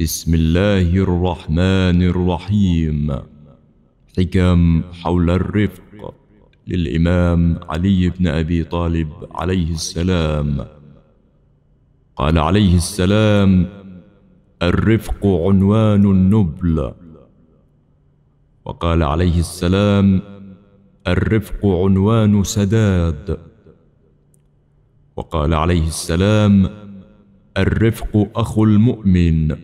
بسم الله الرحمن الرحيم حكم حول الرفق للإمام علي بن أبي طالب عليه السلام قال عليه السلام الرفق عنوان النبل وقال عليه السلام الرفق عنوان سداد وقال عليه السلام الرفق أخو المؤمن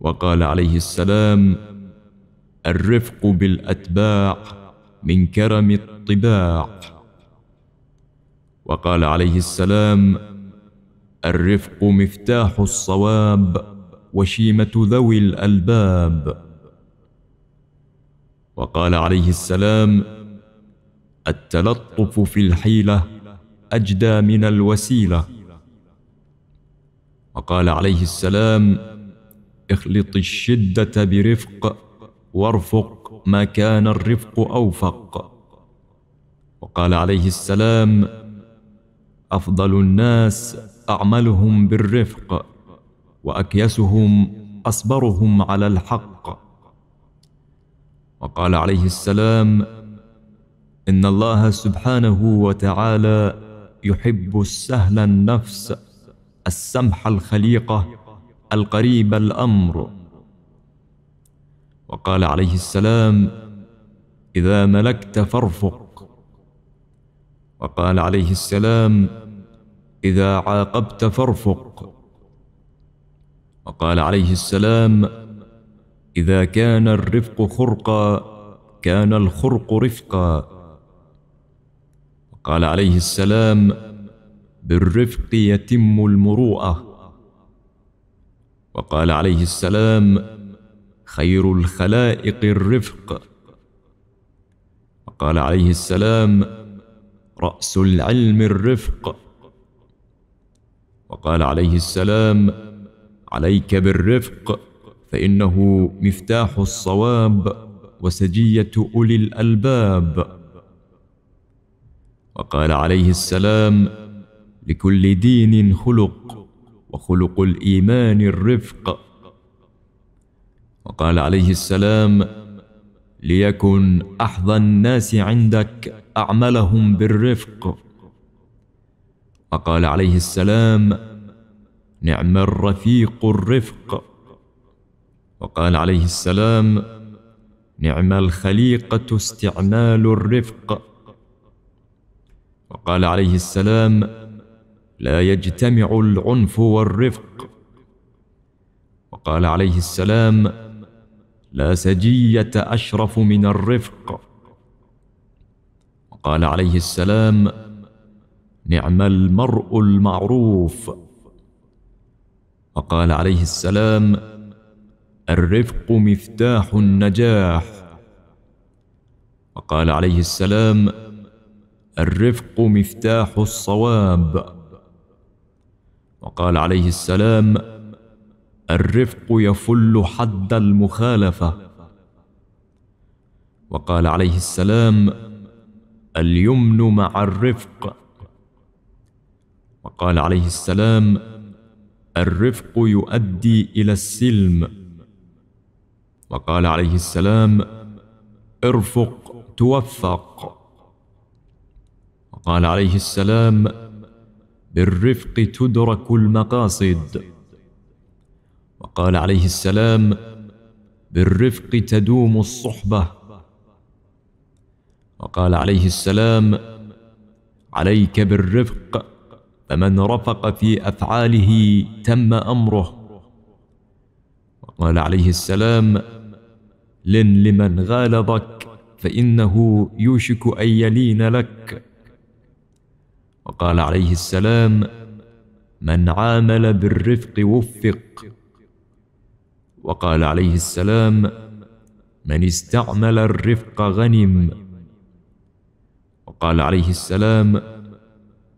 وقال عليه السلام الرفق بالاتباع من كرم الطباع وقال عليه السلام الرفق مفتاح الصواب وشيمه ذوي الالباب وقال عليه السلام التلطف في الحيله اجدى من الوسيله وقال عليه السلام اخلط الشدة برفق وارفق ما كان الرفق أوفق وقال عليه السلام أفضل الناس أعملهم بالرفق وأكيسهم أصبرهم على الحق وقال عليه السلام إن الله سبحانه وتعالى يحب السهل النفس السمح الخليقة القريب الأمر وقال عليه السلام إذا ملكت فارفق وقال عليه السلام إذا عاقبت فارفق وقال عليه السلام إذا كان الرفق خرقا كان الخرق رفقا وقال عليه السلام بالرفق يتم المروءه وقال عليه السلام خير الخلائق الرفق وقال عليه السلام راس العلم الرفق وقال عليه السلام عليك بالرفق فانه مفتاح الصواب وسجيه اولي الالباب وقال عليه السلام لكل دين خلق وخلق الايمان الرفق وقال عليه السلام ليكن احظى الناس عندك اعملهم بالرفق وقال عليه السلام نعم الرفيق الرفق وقال عليه السلام نعم الخليقه استعمال الرفق وقال عليه السلام لا يجتمع العنف والرفق وقال عليه السلام لا سجيه اشرف من الرفق وقال عليه السلام نعم المرء المعروف وقال عليه السلام الرفق مفتاح النجاح وقال عليه السلام الرفق مفتاح الصواب وقال عليه السلام الرفق يفل حد المخالفه وقال عليه السلام اليمن مع الرفق وقال عليه السلام الرفق يؤدي الى السلم وقال عليه السلام ارفق توفق وقال عليه السلام بالرفق تدرك المقاصد وقال عليه السلام بالرفق تدوم الصحبه وقال عليه السلام عليك بالرفق فمن رفق في افعاله تم امره وقال عليه السلام لن لمن غالبك فانه يوشك ان يلين لك وقال عليه السلام من عامل بالرفق وفق وقال عليه السلام من استعمل الرفق غنم وقال عليه السلام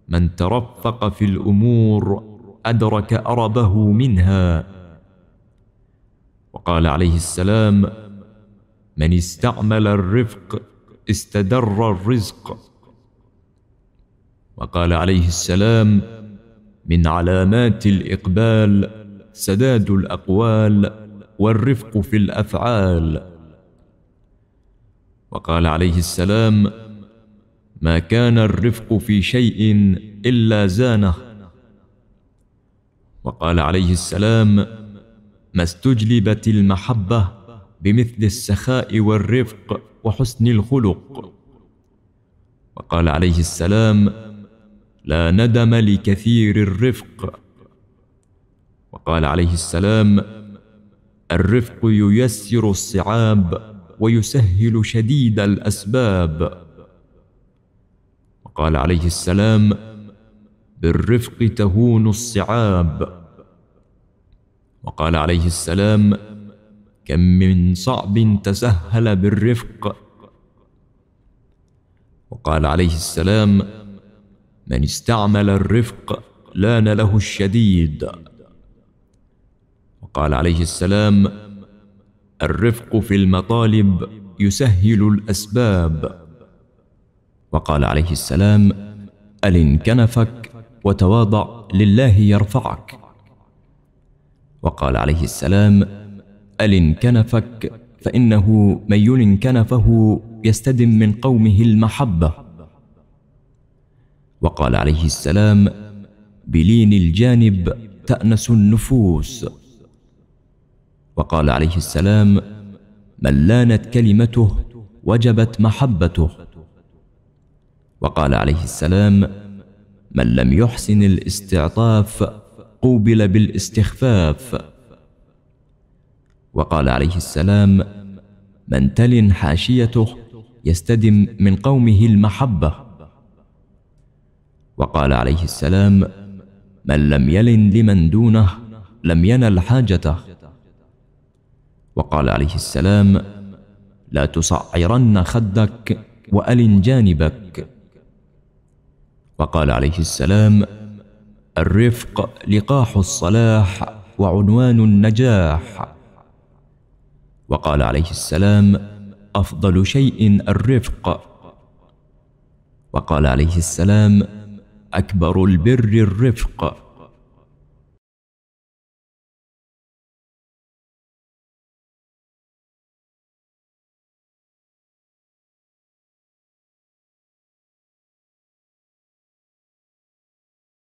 من ترفق في الامور ادرك اربه منها وقال عليه السلام من استعمل الرفق استدر الرزق وقال عليه السلام من علامات الإقبال سداد الأقوال والرفق في الأفعال وقال عليه السلام ما كان الرفق في شيء إلا زانه وقال عليه السلام ما استجلبت المحبة بمثل السخاء والرفق وحسن الخلق وقال عليه السلام لا ندم لكثير الرفق وقال عليه السلام الرفق ييسر الصعاب ويسهل شديد الاسباب وقال عليه السلام بالرفق تهون الصعاب وقال عليه السلام كم من صعب تسهل بالرفق وقال عليه السلام من استعمل الرفق لان له الشديد وقال عليه السلام الرفق في المطالب يسهل الاسباب وقال عليه السلام الن كنفك وتواضع لله يرفعك وقال عليه السلام الن كنفك فانه من يلن كنفه يستدم من قومه المحبه وقال عليه السلام بلين الجانب تأنس النفوس وقال عليه السلام من لانت كلمته وجبت محبته وقال عليه السلام من لم يحسن الاستعطاف قوبل بالاستخفاف وقال عليه السلام من تلن حاشيته يستدم من قومه المحبه وقال عليه السلام من لم يلن لمن دونه لم ينل حاجته وقال عليه السلام لا تصعرن خدك وألن جانبك وقال عليه السلام الرفق لقاح الصلاح وعنوان النجاح وقال عليه السلام أفضل شيء الرفق وقال عليه السلام اكبر البر الرفق